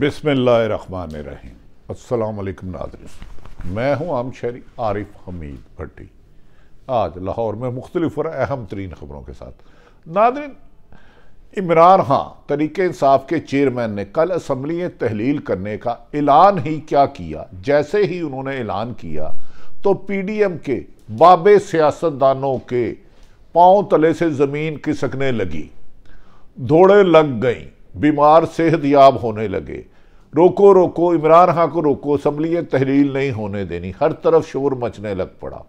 बिसमान रहीम असलकम नाजरन मैं हूँ आम शहरी आरिफ हमीद भट्टी आज लाहौर में मुख्तलिफ और अहम तरीन खबरों के साथ नादरन इमरान खां तरीक इंसाफ के चेयरमैन ने कल असम्बली तहलील करने का ऐलान ही क्या किया जैसे ही उन्होंने ऐलान किया तो पी डी एम के बाबे सियासतदानों के पाँव तले से ज़मीन खिसकने लगी धोड़े लग गई बीमार सेहतयाब होने लगे रोको रोको इमरान खां को रोको असम्बली तहरील नहीं होने देनी हर तरफ शोर मचने लग पड़ा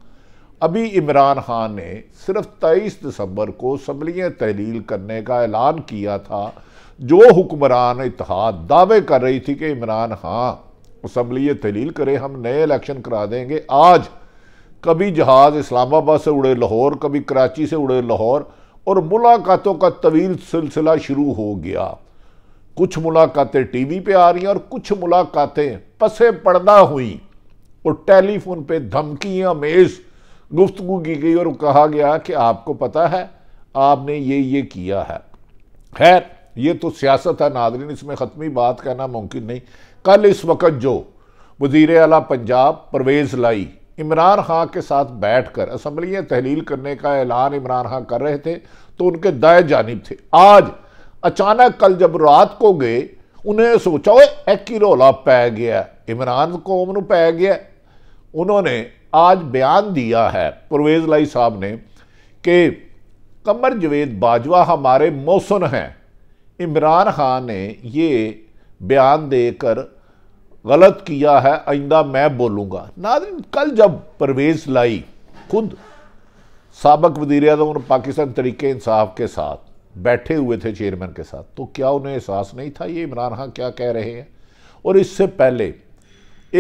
अभी इमरान खान ने सिर्फ तेईस दिसंबर को असम्बली तहलील करने का ऐलान किया था जो हुक्मरान इतिहाद दावे कर रही थी कि इमरान खां असम्बली तहलील करे हम नए इलेक्शन करा देंगे आज कभी जहाज़ इस्लामाबाद से उड़े लाहौर कभी कराची से उड़े लाहौर और मुलाकातों का तवील सिलसिला शुरू हो गया कुछ मुलाकातें टीवी पे आ रही हैं और कुछ मुलाकातें पसे पर्दा हुई और टेलीफोन पे धमकी अमेज गुफ्तगु की गई और कहा गया कि आपको पता है आपने ये ये किया है खैर ये तो सियासत है नादरीन इसमें ख़त्मी बात कहना मुमकिन नहीं कल इस वक्त जो वजीर अला पंजाब परवेज़ लाई इमरान खां के साथ बैठ कर असम्बलियाँ तहलील करने का ऐलान इमरान खां कर रहे थे तो उनके दाए जानब थे आज अचानक कल जब रात को गए उन्हें सोचा वो एक ही रौला पै गया इमरान कौम पै गया उन्होंने आज बयान दिया है परवेज लाई साहब ने कि कमर जवेद बाजवा हमारे मौसन हैं इमरान खान ने ये बयान देकर गलत किया है आइंदा मैं बोलूँगा दिन कल जब परवेज लाई खुद सबक वजीर अजम पाकिस्तान तरीके इंसाफ के साथ बैठे हुए थे चेयरमैन के साथ तो क्या उन्हें एहसास नहीं था ये इमरान खान क्या कह रहे हैं और इससे पहले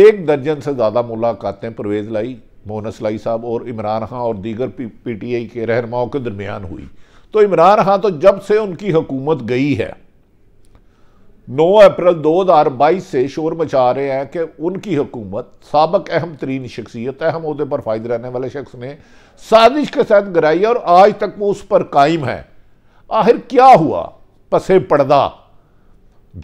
एक दर्जन से ज़्यादा मुलाकातें परवेज़ लाई मोहनस लाई साहब और इमरान खान और दीगर पी टी आई के रहनुमाओं के दरमियान हुई तो इमरान खान तो जब से उनकी हुकूमत गई है 9 अप्रैल 2022 से शोर मचा रहे हैं कि उनकी हुकूमत सबक अहम तरीन शख्सियत अहम उहदे पर फायदे रहने वाले शख्स ने साजिश के साथ गिराई और आज तक वो उस पर कायम है आखिर क्या हुआ पसे पड़दा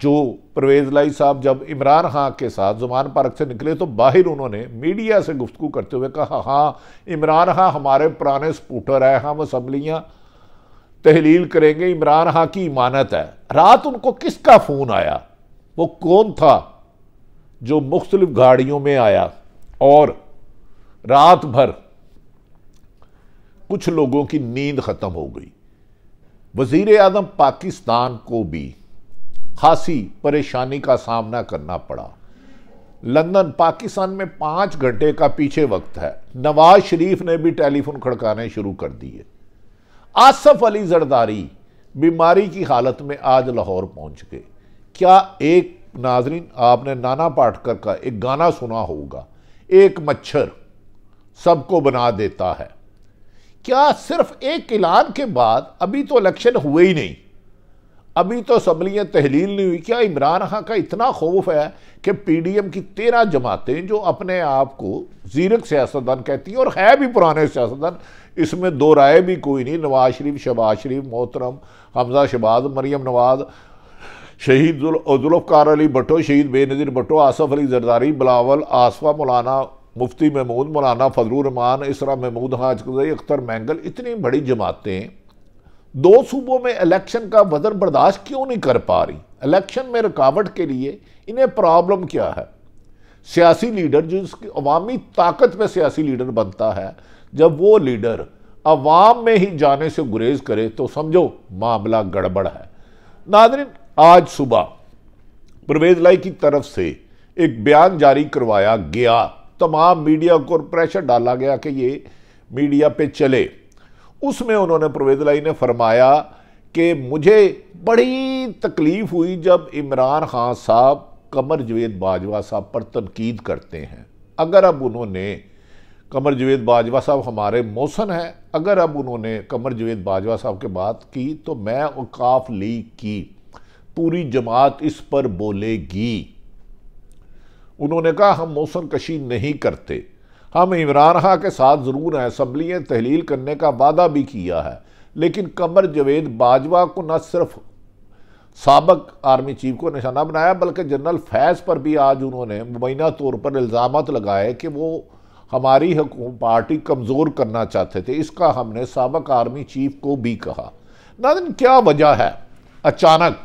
जो परवेज लाई साहब जब इमरान खां के साथ जुमान पार्क से निकले तो बाहर उन्होंने मीडिया से गुफ्तु करते हुए कहा हाँ इमरान खां हमारे पुराने स्पूटर हैं हम असम्बलियाँ तहलील करेंगे इमरान खां की इमानत है रात उनको किसका फ़ोन आया वो कौन था जो मुख्तलिफ गाड़ियों में आया और रात भर कुछ लोगों की नींद ख़त्म हो गई वजीर अजम पाकिस्तान को भी खासी परेशानी का सामना करना पड़ा लंदन पाकिस्तान में पाँच घंटे का पीछे वक्त है नवाज शरीफ ने भी टेलीफोन खड़काने शुरू कर दिए आसफ अली जरदारी बीमारी की हालत में आज लाहौर पहुंच गए क्या एक नाजरीन आपने नाना पाटकर का एक गाना सुना होगा एक मच्छर सबको बना देता है क्या सिर्फ एक ऐलान के बाद अभी तो इलेक्शन हुए ही नहीं अभी तो सबलियाँ तहलील नहीं हुई क्या इमरान खां का इतना खौफ है कि पीडीएम की तेरह जमातें जो अपने आप को जीरक सियासतदान कहती हैं और है भी पुराने सियासतदान इसमें दो राय भी कोई नहीं नवाज शरीफ शबाज शरीफ मोहतरम हमजा शबाज मरियम नवाज शहीद जुल्फ़ार अली भटो शहीद बेनज़ीर भटो आसफ़ अली जरदारी बिलावल आसफ़ा मौलाना मुफ्ती महमूद मौलाना फजलरहमान इसरा महमूद हाजकई अख्तर मैंगल इतनी बड़ी जमातें दो सूबों में इलेक्शन का वजन बर्दाश्त क्यों नहीं कर पा रही इलेक्शन में रुकावट के लिए इन्हें प्रॉब्लम क्या है सियासी लीडर जो इसकी अवामी ताकत में सियासी लीडर बनता है जब वो लीडर अवाम में ही जाने से गुरेज करे तो समझो मामला गड़बड़ है नादरिन आज सुबह परवेज लाई की तरफ से एक बयान जारी करवाया गया तमाम मीडिया को प्रेशर डाला गया कि ये मीडिया पे चले उसमें उन्होंने प्रवेदलाई ने फरमाया कि मुझे बड़ी तकलीफ़ हुई जब इमरान खान साहब कमर जवेद बाजवा साहब पर तनकीद करते हैं अगर अब उन्होंने कमर जवेद बाजवा साहब हमारे मौसन हैं अगर अब उन्होंने कमर जवेद बाजवा साहब के बात की तो मैं औकाफ लीग की पूरी जमात इस पर बोलेगी उन्होंने कहा हम मौसम कशी नहीं करते हम इमरान खां के साथ ज़रूर हैं असम्बलियाँ तहलील करने का वादा भी किया है लेकिन कमर जवेद बाजवा को न सिर्फ सबक आर्मी चीफ को निशाना बनाया बल्कि जनरल फैज़ पर भी आज उन्होंने मुबैना तौर पर इल्ज़ाम लगाए कि वो हमारी पार्टी कमज़ोर करना चाहते थे इसका हमने सबक आर्मी चीफ को भी कहा नादिन क्या वजह है अचानक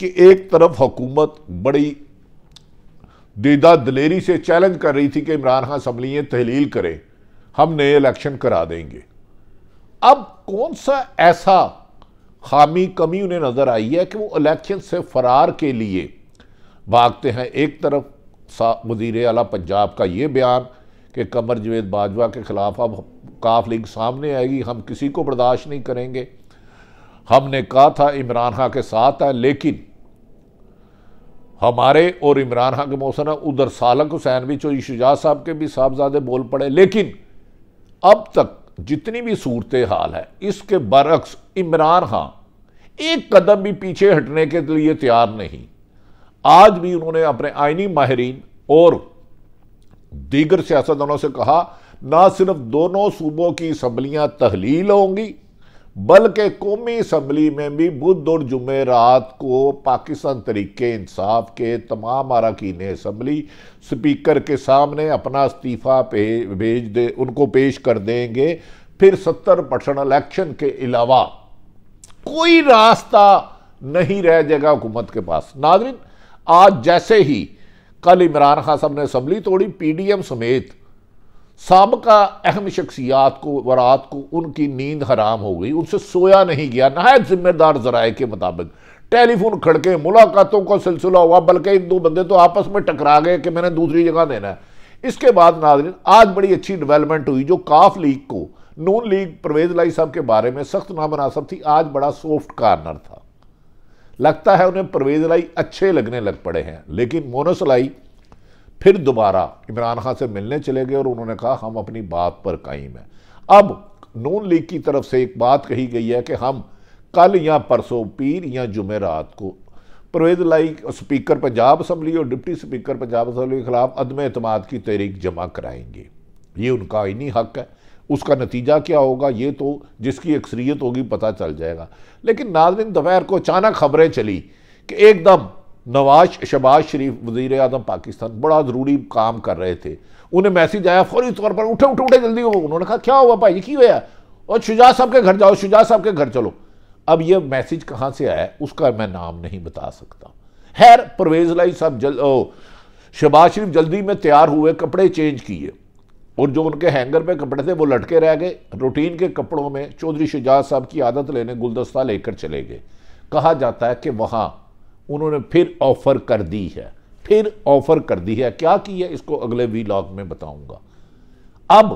कि एक तरफ हुकूमत बड़ी दीदा दलेरी से चैलेंज कर रही थी कि इमरान खान असम्बलियाँ तहलील करें हम नए इलेक्शन करा देंगे अब कौन सा ऐसा खामी कमी उन्हें नज़र आई है कि वो इलेक्शन से फरार के लिए भागते हैं एक तरफ वजीर अला पंजाब का ये बयान कि कमर जवेद बाजवा के ख़िलाफ़ अब काफ लीग सामने आएगी हम किसी को बर्दाश्त नहीं करेंगे हमने कहा था इमरान खां के साथ है लेकिन हमारे और इमरान खान के मौसम है उधर सालक हुसैन भी चौधरी शुजा साहब के भी साहबजादे बोल पड़े लेकिन अब तक जितनी भी सूरत हाल है इसके बरक्स इमरान खान एक कदम भी पीछे हटने के लिए तैयार नहीं आज भी उन्होंने अपने आइनी माहरीन और दीगर सियासतदानों से कहा ना सिर्फ दोनों सूबों की असम्बलियाँ तहलील होंगी बल्कि कौमी असम्बली में भी बुध और जुमेरात को पाकिस्तान तरीके इंसाफ के तमाम अरकान असम्बली स्पीकर के सामने अपना इस्तीफ़ा पे भेज दे उनको पेश कर देंगे फिर सत्तर परसेंट इलेक्शन के अलावा कोई रास्ता नहीं रह जाएगा हुकूमत के पास नाजरन आज जैसे ही कल इमरान खान साहब ने असम्बली तोड़ी पी डी एम समेत सबका अहम शख्सियात को वरात को उनकी नींद हराम हो गई उनसे सोया नहीं गया नहायत जिम्मेदार जराए के मुताबिक टेलीफोन खड़के मुलाकातों का सिलसिला हुआ बल्कि एक दो बंदे तो आपस में टकरा गए कि मैंने दूसरी जगह देना है इसके बाद नाजरीन आज बड़ी अच्छी डेवलपमेंट हुई जो काफ लीग को नून लीग परवेज लाई साहब के बारे में सख्त नामनासब थी आज बड़ा सॉफ्ट कार्नर था लगता है उन्हें परवेज लाई अच्छे लगने लग पड़े हैं लेकिन मोनस लाई फिर दोबारा इमरान खान से मिलने चले गए और उन्होंने कहा हम अपनी बात पर कायम हैं अब नून लीग की तरफ से एक बात कही गई है कि हम कल या परसों पीर या जुमेरात को परवेज लाई स्पीकर पंजाब असम्बली और डिप्टी स्पीकर पंजाब असम्बली के खिलाफ अदम अतमाद की तहरीक जमा कराएंगे ये उनका आइनी हक है उसका नतीजा क्या होगा ये तो जिसकी अक्सरियत होगी पता चल जाएगा लेकिन नाजरीन दोपहर को अचानक खबरें चली कि एकदम नवाज शबाज शरीफ वजीर अजम पाकिस्तान बड़ा ज़रूरी काम कर रहे थे उन्हें मैसेज आया फौरी तौर पर उठे उठे उठे जल्दी हो उन्होंने कहा क्या हुआ भाई की हुआ और शुजा साहब के घर जाओ शुजा साहब के घर चलो अब यह मैसेज कहाँ से आया उसका मैं नाम नहीं बता सकता हैर परवेज लाई साहब जल शबाज शरीफ जल्दी में तैयार हुए कपड़े चेंज किए और जो उनके हैंगर पे कपड़े थे वो लटके रह गए रूटीन के कपड़ों में चौधरी शुजात साहब की आदत लेने गुलदस्ता लेकर चले गए कहा जाता है कि वहाँ उन्होंने फिर ऑफ़र कर दी है फिर ऑफ़र कर दी है क्या किया इसको अगले वी लॉग में बताऊंगा अब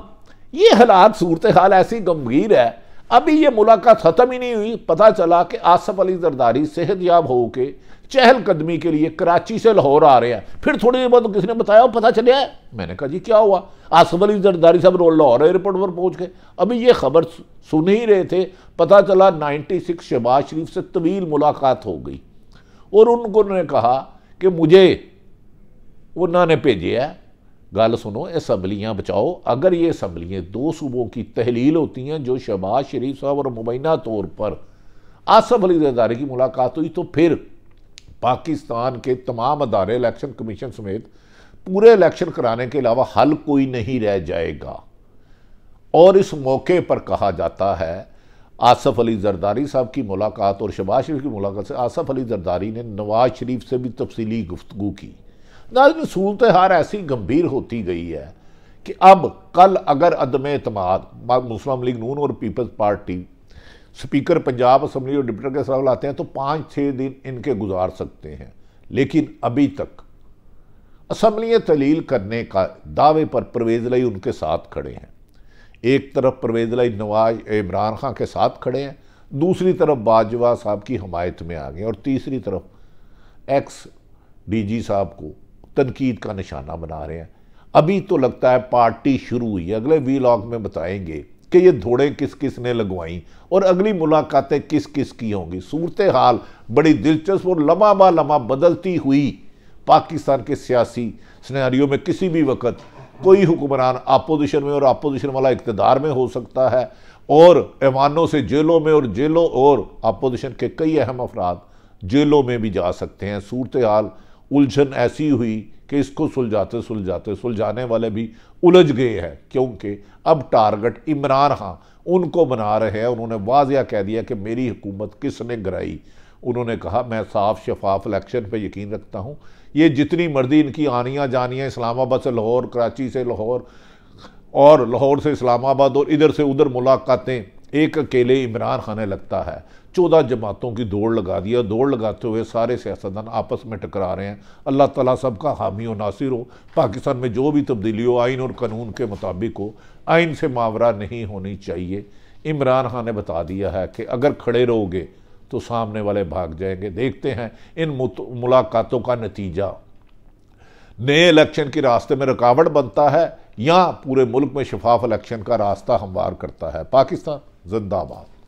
ये हालात सूरत हाल ऐसी गंभीर है अभी ये मुलाकात ख़त्म ही नहीं हुई पता चला कि आसफ अली जरदारी सेहतयाब होके चहलकदमी के लिए कराची से लाहौर आ रहे हैं फिर थोड़ी देर बाद किसी ने बताया पता चला है मैंने कहा जी क्या हुआ आसफ अली जरदारी साहब लाहौर एयरपोर्ट पर पहुंच गए अभी ये खबर सुन ही रहे थे पता चला 96 शहबाज शरीफ से तवील मुलाकात हो गई और उनको उन्होंने कहा कि मुझे वो ने भेजे गल सुनो असम्बलियाँ बचाओ अगर ये असम्बलियाँ दो सूबों की तहलील होती हैं जो शहबाज शरीफ साहब और मुबैना तौर पर आसफ अली अदारे की मुलाकात हुई तो फिर पाकिस्तान के तमाम अदारे इलेक्शन कमीशन समेत पूरे इलेक्शन कराने के अलावा हल कोई नहीं रह जाएगा और इस मौके पर कहा जाता है आसफ़ अली जरदारी साहब की मुलाकात और शबाज शरीफ की मुलाकात से आसफ़ अली जरदारी ने नवाज शरीफ से भी तफसीली गुफ्तु की नाजन सूरत हार ऐसी गंभीर होती गई है कि अब कल अगर अदम अतमाद मुस्लिम लीग नून और पीपल्स पार्टी स्पीकर पंजाब असम्बली और डिप्टी के सवाल आते हैं तो पाँच छः दिन इनके गुजार सकते हैं लेकिन अभी तक असम्बलियाँ तलील करने का दावे पर परवेज लई उनके साथ खड़े हैं एक तरफ परवेज नवाज इमरान खां के साथ खड़े हैं दूसरी तरफ बाजवा साहब की हमायत में आ गए और तीसरी तरफ एक्स डीजी साहब को तनकीद का निशाना बना रहे हैं अभी तो लगता है पार्टी शुरू हुई अगले वीलॉग में बताएंगे कि ये धोड़े किस किस ने लगवाई और अगली मुलाकातें किस किस की होंगी सूरत हाल बड़ी दिलचस्प और लम्हा बा लम्हा बदलती हुई पाकिस्तान के सियासी स्नैरियो में किसी भी वक्त कोई हुक्मरान अपोजिशन में और अपोजिशन वाला इकतदार में हो सकता है और ऐवानों से जेलों में और जेलों और अपोजिशन के कई अहम अफराद जेलों में भी जा सकते हैं सूरत हाल उलझन ऐसी हुई कि इसको सुलझाते सुलझाते सुलझाने वाले भी उलझ गए हैं क्योंकि अब टारगेट इमरान खां उनको बना रहे हैं उन्होंने वाजिया कह दिया कि मेरी हुकूमत किसने गराई उन्होंने कहा मैं साफ शफाफ इलेक्शन पे यकीन रखता हूँ ये जितनी मर्जी इनकी आनियाँ जानियाँ इस्लामाबाद से लाहौर कराची से लाहौर और लाहौर से इस्लामाबाद और इधर से उधर मुलाकातें एक अकेले इमरान खान ने लगता है चौदह जमातों की दौड़ लगा दिया दौड़ लगाते हुए सारे सियासतदान आपस में टकरा रहे हैं अल्लाह ताला सबका हामी और नासिर हो पाकिस्तान में जो भी तब्दीली हो आइन और कानून के मुताबिक हो आइन से मावरा नहीं होनी चाहिए इमरान खान ने बता दिया है कि अगर खड़े रहोगे तो सामने वाले भाग जाएंगे देखते हैं इन मुलाकातों का नतीजा नए इलेक्शन के रास्ते में रुकावट बनता है या पूरे मुल्क में शफाफ इलेक्शन का रास्ता हमवार करता है पाकिस्तान जिंदाबाद